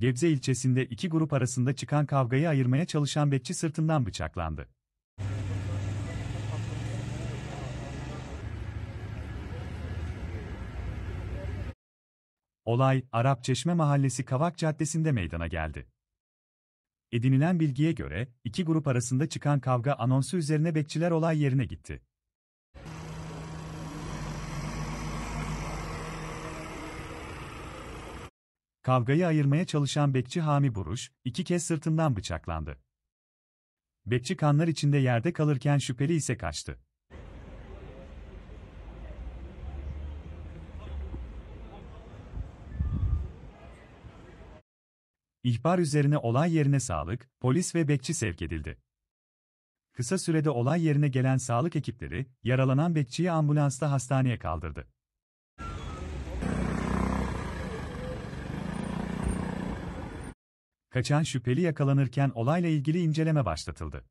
Gebze ilçesinde iki grup arasında çıkan kavgayı ayırmaya çalışan bekçi sırtından bıçaklandı. Olay, Arap Çeşme Mahallesi Kavak Caddesi'nde meydana geldi. Edinilen bilgiye göre, iki grup arasında çıkan kavga anonsu üzerine bekçiler olay yerine gitti. Kavgayı ayırmaya çalışan bekçi Hami Buruş, iki kez sırtından bıçaklandı. Bekçi kanlar içinde yerde kalırken şüpheli ise kaçtı. İhbar üzerine olay yerine sağlık, polis ve bekçi sevk edildi. Kısa sürede olay yerine gelen sağlık ekipleri, yaralanan bekçiyi ambulansla hastaneye kaldırdı. Kaçan şüpheli yakalanırken olayla ilgili inceleme başlatıldı.